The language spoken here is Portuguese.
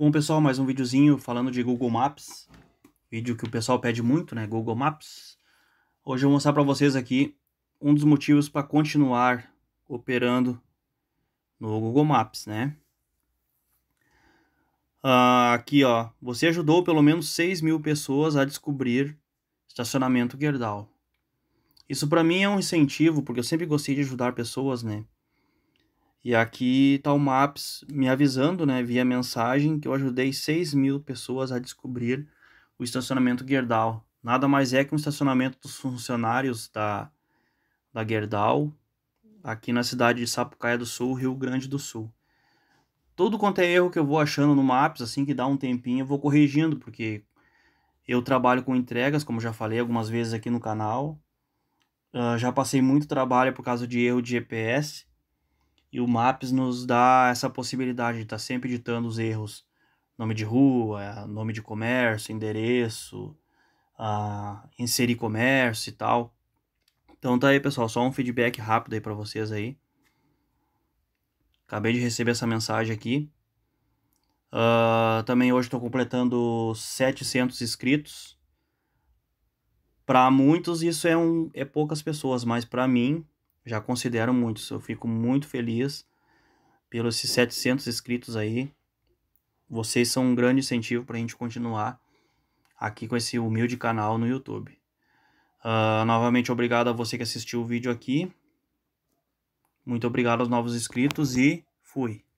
Bom, pessoal, mais um videozinho falando de Google Maps. Vídeo que o pessoal pede muito, né? Google Maps. Hoje eu vou mostrar para vocês aqui um dos motivos para continuar operando no Google Maps, né? Ah, aqui, ó. Você ajudou pelo menos 6 mil pessoas a descobrir estacionamento Gerdau. Isso para mim é um incentivo, porque eu sempre gostei de ajudar pessoas, né? E aqui está o MAPS me avisando, né, via mensagem, que eu ajudei 6 mil pessoas a descobrir o estacionamento Gerdau. Nada mais é que um estacionamento dos funcionários da, da Gerdau, aqui na cidade de Sapucaia do Sul, Rio Grande do Sul. Todo quanto é erro que eu vou achando no MAPS, assim que dá um tempinho, eu vou corrigindo, porque eu trabalho com entregas, como já falei algumas vezes aqui no canal. Uh, já passei muito trabalho por causa de erro de GPS. E o Maps nos dá essa possibilidade de estar tá sempre ditando os erros. Nome de rua, nome de comércio, endereço, uh, inserir comércio e tal. Então tá aí, pessoal, só um feedback rápido aí para vocês aí. Acabei de receber essa mensagem aqui. Uh, também hoje estou completando 700 inscritos. Para muitos isso é um é poucas pessoas, mas para mim já considero muitos. Eu fico muito feliz pelos 700 inscritos aí. Vocês são um grande incentivo para a gente continuar aqui com esse humilde canal no YouTube. Uh, novamente, obrigado a você que assistiu o vídeo aqui. Muito obrigado aos novos inscritos e fui.